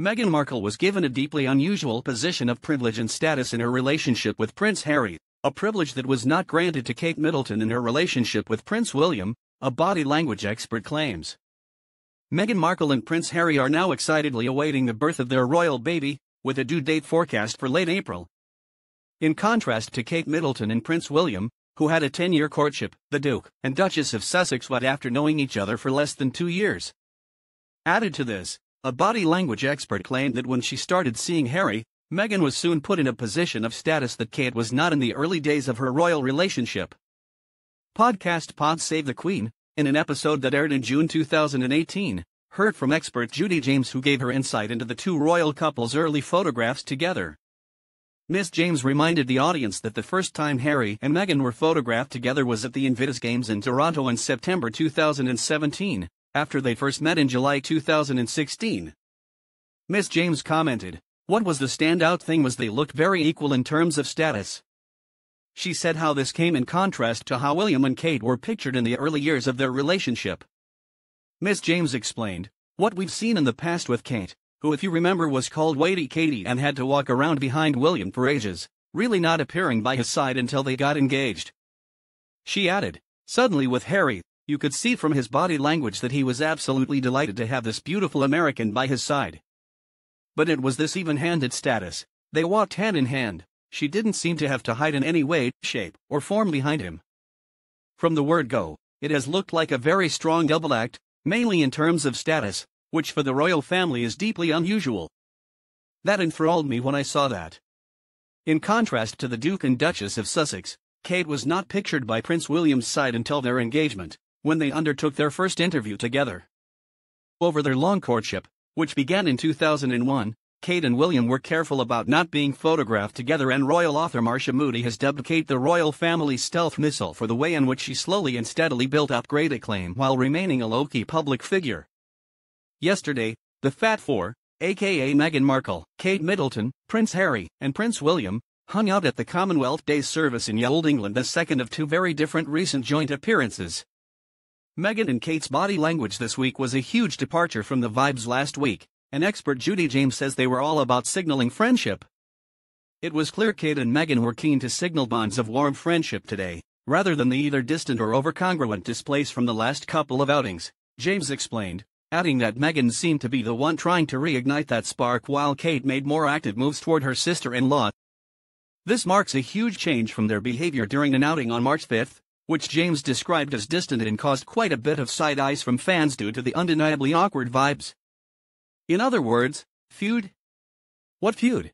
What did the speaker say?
Meghan Markle was given a deeply unusual position of privilege and status in her relationship with Prince Harry, a privilege that was not granted to Kate Middleton in her relationship with Prince William, a body language expert claims. Meghan Markle and Prince Harry are now excitedly awaiting the birth of their royal baby, with a due date forecast for late April. In contrast to Kate Middleton and Prince William, who had a 10-year courtship, the Duke and Duchess of Sussex wed after knowing each other for less than two years. Added to this, a body language expert claimed that when she started seeing Harry, Meghan was soon put in a position of status that Kate was not in the early days of her royal relationship. Podcast Pod Save the Queen, in an episode that aired in June 2018, heard from expert Judy James who gave her insight into the two royal couple's early photographs together. Ms. James reminded the audience that the first time Harry and Meghan were photographed together was at the Invictus Games in Toronto in September 2017, after they first met in July 2016. Ms. James commented, What was the standout thing was they looked very equal in terms of status. She said how this came in contrast to how William and Kate were pictured in the early years of their relationship. Ms. James explained, What we've seen in the past with Kate, who if you remember was called Weighty Katie and had to walk around behind William for ages, really not appearing by his side until they got engaged. She added, Suddenly with Harry, you could see from his body language that he was absolutely delighted to have this beautiful American by his side. But it was this even-handed status. They walked hand in hand. She didn't seem to have to hide in any way, shape, or form behind him. From the word go, it has looked like a very strong double act, mainly in terms of status, which for the royal family is deeply unusual. That enthralled me when I saw that. In contrast to the Duke and Duchess of Sussex, Kate was not pictured by Prince William's side until their engagement when they undertook their first interview together. Over their long courtship, which began in 2001, Kate and William were careful about not being photographed together and royal author Marcia Moody has dubbed Kate the royal family's stealth missile for the way in which she slowly and steadily built up great acclaim while remaining a low-key public figure. Yesterday, the Fat Four, aka Meghan Markle, Kate Middleton, Prince Harry, and Prince William, hung out at the Commonwealth Day service in Old England the second of two very different recent joint appearances. Meghan and Kate's body language this week was a huge departure from the vibes last week, and expert Judy James says they were all about signaling friendship. It was clear Kate and Meghan were keen to signal bonds of warm friendship today, rather than the either distant or overcongruent displays from the last couple of outings, James explained, adding that Meghan seemed to be the one trying to reignite that spark while Kate made more active moves toward her sister-in-law. This marks a huge change from their behavior during an outing on March fifth which James described as distant and caused quite a bit of side eyes from fans due to the undeniably awkward vibes. In other words, feud. What feud?